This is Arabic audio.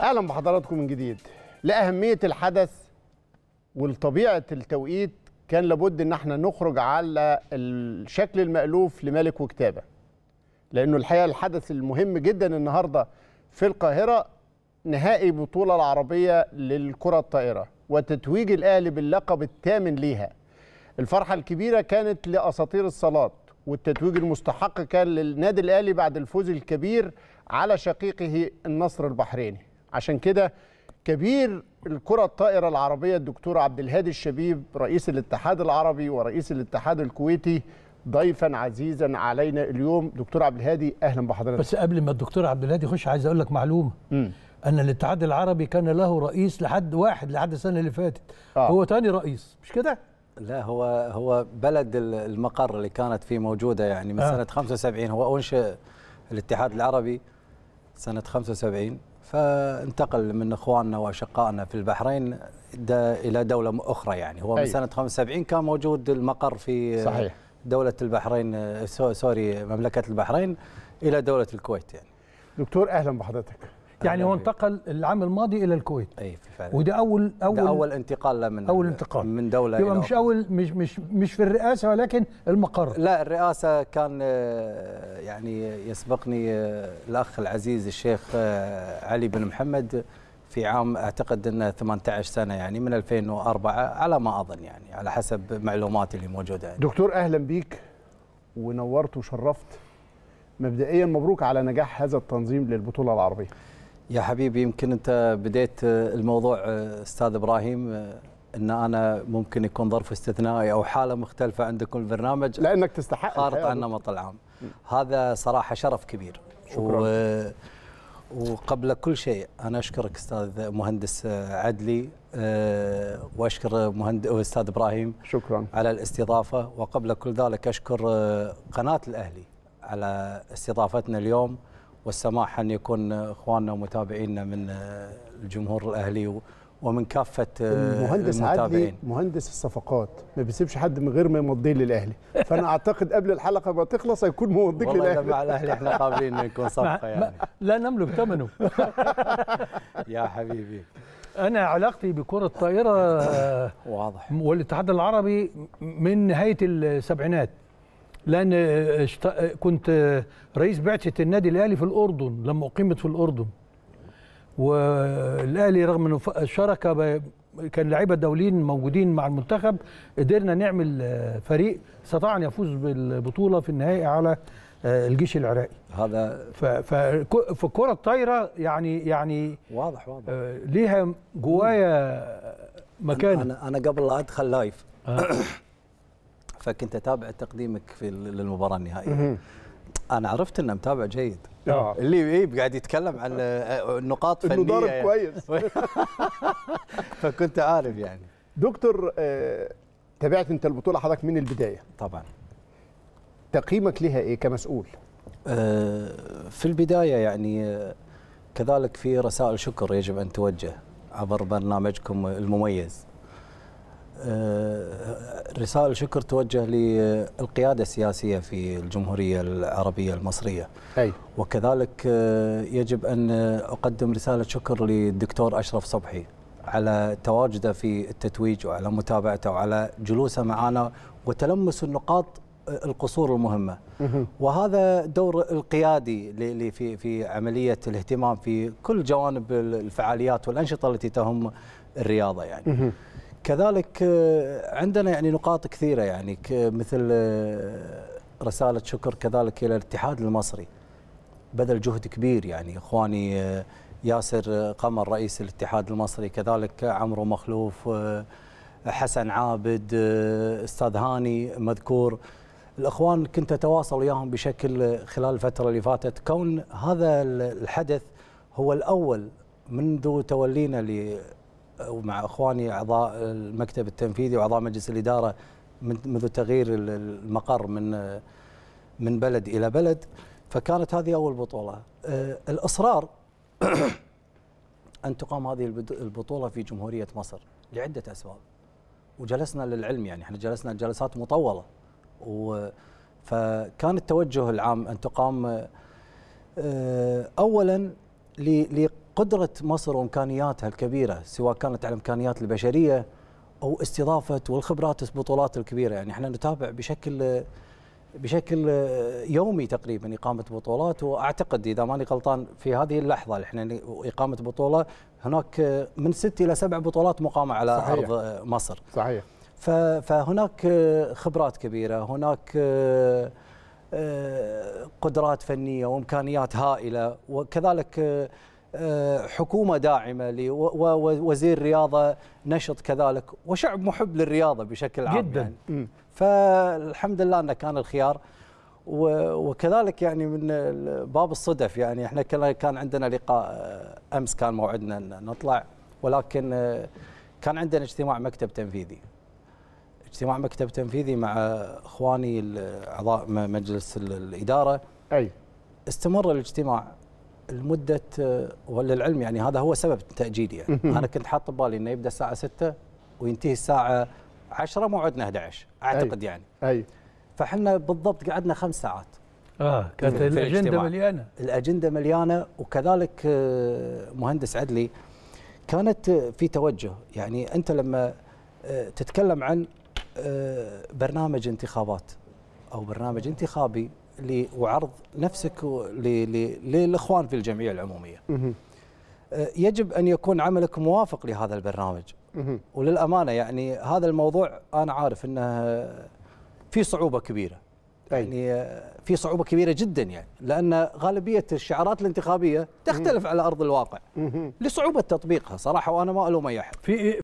اهلا بحضراتكم من جديد لاهميه الحدث ولطبيعه التوقيت كان لابد ان احنا نخرج على الشكل المالوف لملك وكتابه لانه الحقيقه الحدث المهم جدا النهارده في القاهره نهائي بطوله العربيه للكره الطائره وتتويج الاهلي باللقب الثامن ليها الفرحه الكبيره كانت لاساطير الصالات والتتويج المستحق كان للنادي الاهلي بعد الفوز الكبير على شقيقه النصر البحريني عشان كده كبير الكرة الطائرة العربية الدكتور عبد الهادي الشبيب رئيس الاتحاد العربي ورئيس الاتحاد الكويتي ضيفا عزيزا علينا اليوم دكتور عبد الهادي اهلا بحضرتك بس قبل ما الدكتور عبد الهادي يخش عايز اقول لك معلومه م. ان الاتحاد العربي كان له رئيس لحد واحد لحد السنه اللي فاتت آه. هو تاني رئيس مش كده لا هو هو بلد المقر اللي كانت فيه موجوده يعني من آه. سنه 75 هو انشئ الاتحاد العربي سنه 75 فانتقل من اخواننا واشقائنا في البحرين الى دوله اخرى يعني هو من أيوة. سنه 75 كان موجود المقر في صحيح. دوله البحرين سوري مملكه البحرين الى دوله الكويت يعني دكتور اهلا بحضرتك يعني هو انتقل العام الماضي الى الكويت اي فعلا وده اول اول ده اول انتقال له من اول انتقال من دوله يبقى مش اول مش مش مش في الرئاسه ولكن المقر لا الرئاسه كان آه، يعني يسبقني آه، الاخ العزيز الشيخ آه، علي بن محمد في عام اعتقد انه 18 سنه يعني من 2004 على ما اظن يعني على حسب معلوماتي اللي موجوده يعني. دكتور اهلا بيك ونورت وشرفت مبدئيا مبروك على نجاح هذا التنظيم للبطوله العربيه يا حبيبي يمكن انت بديت آه، الموضوع آه، استاذ ابراهيم آه، ان انا ممكن يكون ظرف استثنائي او حاله مختلفه عندكم البرنامج لانك تستحق خارط عن النمط العام هذا صراحه شرف كبير شكرا و... وقبل كل شيء انا اشكرك استاذ مهندس عدلي واشكر مهند استاذ ابراهيم شكرا على الاستضافه وقبل كل ذلك اشكر قناه الاهلي على استضافتنا اليوم والسماح أن يكون إخواننا ومتابعينا من آه، الجمهور الأهلي ومن كافة آه، المهندس عدلي مهندس الصفقات ما بيسيبش حد من غير ما يمضيه للأهلي فأنا أعتقد قبل الحلقة ما تخلص هيكون موضيك للأهلي والله مع الأهلي احنا قابلين نكون صفقة يعني لا نملك ثمنه يا حبيبي انا علاقتي بكره الطائره آه، واضح والاتحاد العربي من نهايه السبعينات لان آه، آه، كنت آه، رئيس بعثه النادي الاهلي في الاردن لما اقيمت في الاردن والاهلي رغم انه شارك كان لعيبه دوليين موجودين مع المنتخب قدرنا نعمل فريق استطاع ان يفوز بالبطوله في النهائي على الجيش العراقي هذا في الكره الطايره يعني يعني واضح واضح ليها جوايا مكان انا انا قبل لا ادخل لايف فكنت اتابع تقديمك في للمباراه النهائيه انا عرفت انه متابع جيد آه. اللي إيه قاعد يتكلم عن النقاط آه، فنيه انه ضارب يعني. كويس فكنت عارف يعني دكتور آه، تابعت انت البطوله حضرتك من البدايه طبعا تقييمك لها ايه كمسؤول آه، في البدايه يعني آه، كذلك في رسائل شكر يجب ان توجه عبر برنامجكم المميز آه، رسائل شكر توجه للقيادة السياسية في الجمهورية العربية المصرية أي. وكذلك آه، يجب أن أقدم رسالة شكر للدكتور أشرف صبحي على تواجده في التتويج وعلى متابعته وعلى جلوسه معنا وتلمس النقاط آه، القصور المهمة وهذا دور القيادي في في عملية الاهتمام في كل جوانب الفعاليات والأنشطة التي تهم الرياضة يعني كذلك آه، عندنا يعني نقاط كثيره يعني مثل آه، رساله شكر كذلك الى الاتحاد المصري بذل جهد كبير يعني اخواني آه، ياسر قمر رئيس الاتحاد المصري كذلك عمرو مخلوف حسن عابد استاذ هاني مذكور الاخوان كنت اتواصل وياهم بشكل خلال الفتره اللي فاتت كون هذا الحدث هو الاول منذ تولينا ومع اخواني اعضاء المكتب التنفيذي واعضاء مجلس الاداره منذ تغيير المقر من من بلد الى بلد فكانت هذه اول بطوله آه، الاصرار ان تقام هذه البطوله في جمهوريه مصر لعده اسباب وجلسنا للعلم يعني احنا جلسنا جلسات مطوله و فكان التوجه العام ان تقام آه، اولا قدرة مصر وإمكانياتها الكبيرة سواء كانت على الإمكانيات البشرية أو استضافة والخبرات البطولات الكبيرة يعني احنا نتابع بشكل بشكل يومي تقريبا إقامة بطولات وأعتقد إذا ماني غلطان في هذه اللحظة احنا إقامة بطولة هناك من ست إلى سبع بطولات مقامة على صحيح. أرض مصر صحيح فهناك خبرات كبيرة هناك آه، قدرات فنية وإمكانيات هائلة وكذلك حكومه داعمه لي ووزير رياضه نشط كذلك وشعب محب للرياضه بشكل عام جدا يعني فالحمد لله انه كان الخيار وكذلك يعني من باب الصدف يعني احنا كان عندنا لقاء آه، امس كان موعدنا نطلع ولكن آه، كان عندنا اجتماع مكتب تنفيذي اجتماع مكتب تنفيذي مع اخواني اعضاء مجلس الاداره اي استمر الاجتماع لمده آه، وللعلم يعني هذا هو سبب التأجيل يعني انا كنت حاط ببالي انه يبدا الساعه 6 وينتهي الساعه 10 موعدنا 11 اعتقد أي. يعني اي فاحنا بالضبط قعدنا خمس ساعات اه كانت الاجنده مليانه الاجنده مليانه وكذلك آه، مهندس عدلي كانت آه، في توجه يعني انت لما تتكلم عن برنامج انتخابات او برنامج انتخابي وعرض نفسك للاخوان في الجمعيه العموميه. أه، يجب ان يكون عملك موافق لهذا البرنامج. وللامانه يعني هذا الموضوع انا عارف انه في صعوبه كبيره. يعني أه، في صعوبه كبيره جدا يعني لان غالبيه الشعارات الانتخابيه تختلف على ارض الواقع لصعوبه تطبيقها صراحه وانا ما الوم اي احد. في